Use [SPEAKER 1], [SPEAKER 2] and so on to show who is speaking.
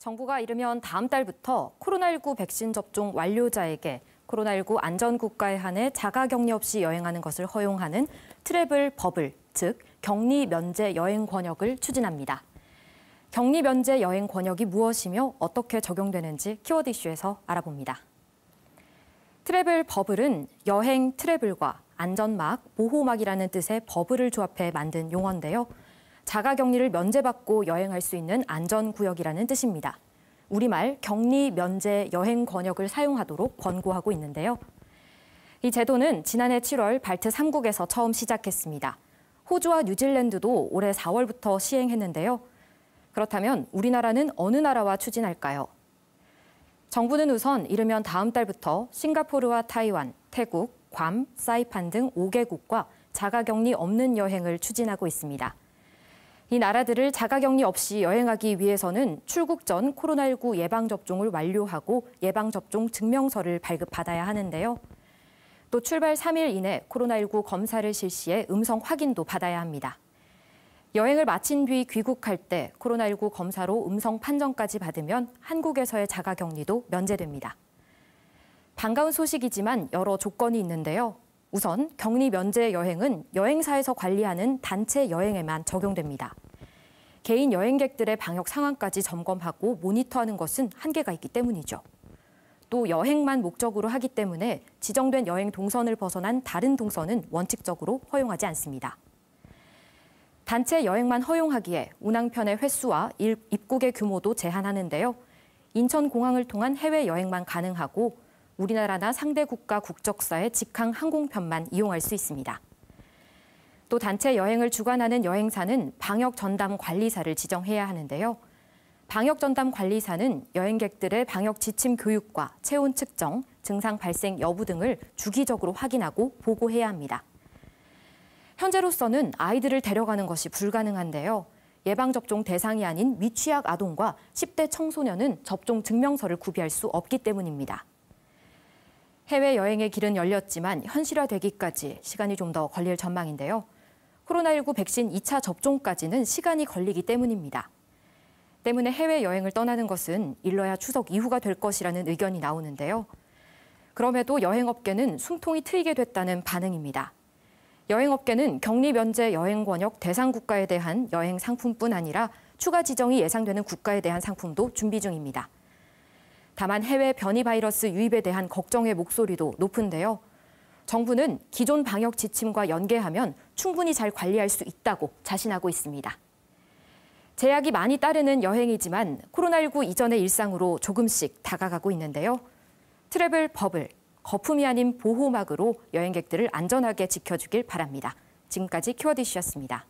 [SPEAKER 1] 정부가 이르면 다음 달부터 코로나19 백신 접종 완료자에게 코로나19 안전국가에 한해 자가격리 없이 여행하는 것을 허용하는 트래블 버블, 즉 격리 면제 여행 권역을 추진합니다. 격리 면제 여행 권역이 무엇이며 어떻게 적용되는지 키워드 이슈에서 알아봅니다. 트래블 버블은 여행 트래블과 안전막, 보호막이라는 뜻의 버블을 조합해 만든 용어인데요. 자가 격리를 면제받고 여행할 수 있는 안전 구역이라는 뜻입니다. 우리말 격리 면제 여행 권역을 사용하도록 권고하고 있는데요. 이 제도는 지난해 7월 발트 3국에서 처음 시작했습니다. 호주와 뉴질랜드도 올해 4월부터 시행했는데요. 그렇다면 우리나라는 어느 나라와 추진할까요? 정부는 우선 이르면 다음 달부터 싱가포르와 타이완, 태국, 괌, 사이판 등 5개국과 자가격리 없는 여행을 추진하고 있습니다. 이 나라들을 자가격리 없이 여행하기 위해서는 출국 전 코로나19 예방접종을 완료하고 예방접종 증명서를 발급받아야 하는데요. 또 출발 3일 이내 코로나19 검사를 실시해 음성 확인도 받아야 합니다. 여행을 마친 뒤 귀국할 때 코로나19 검사로 음성 판정까지 받으면 한국에서의 자가격리도 면제됩니다. 반가운 소식이지만 여러 조건이 있는데요. 우선 격리 면제 여행은 여행사에서 관리하는 단체 여행에만 적용됩니다. 개인 여행객들의 방역 상황까지 점검하고 모니터하는 것은 한계가 있기 때문이죠. 또 여행만 목적으로 하기 때문에 지정된 여행 동선을 벗어난 다른 동선은 원칙적으로 허용하지 않습니다. 단체 여행만 허용하기에 운항편의 횟수와 입국의 규모도 제한하는데요. 인천공항을 통한 해외여행만 가능하고 우리나라나 상대 국가 국적사의 직항 항공편만 이용할 수 있습니다. 또 단체 여행을 주관하는 여행사는 방역 전담 관리사를 지정해야 하는데요. 방역 전담 관리사는 여행객들의 방역 지침 교육과 체온 측정, 증상 발생 여부 등을 주기적으로 확인하고 보고해야 합니다. 현재로서는 아이들을 데려가는 것이 불가능한데요. 예방접종 대상이 아닌 미취학 아동과 10대 청소년은 접종 증명서를 구비할 수 없기 때문입니다. 해외여행의 길은 열렸지만 현실화되기까지 시간이 좀 더 걸릴 전망인데요. 코로나19 백신 2차 접종까지는 시간이 걸리기 때문입니다. 때문에 해외여행을 떠나는 것은 일러야 추석 이후가 될 것이라는 의견이 나오는데요. 그럼에도 여행업계는 숨통이 트이게 됐다는 반응입니다. 여행업계는 격리 면제 여행 권역 대상 국가에 대한 여행 상품뿐 아니라 추가 지정이 예상되는 국가에 대한 상품도 준비 중입니다. 다만 해외 변이 바이러스 유입에 대한 걱정의 목소리도 높은데요. 정부는 기존 방역 지침과 연계하면 충분히 잘 관리할 수 있다고 자신하고 있습니다. 제약이 많이 따르는 여행이지만 코로나19 이전의 일상으로 조금씩 다가가고 있는데요. 트래블 버블, 거품이 아닌 보호막으로 여행객들을 안전하게 지켜주길 바랍니다. 지금까지 큐어디시였습니다.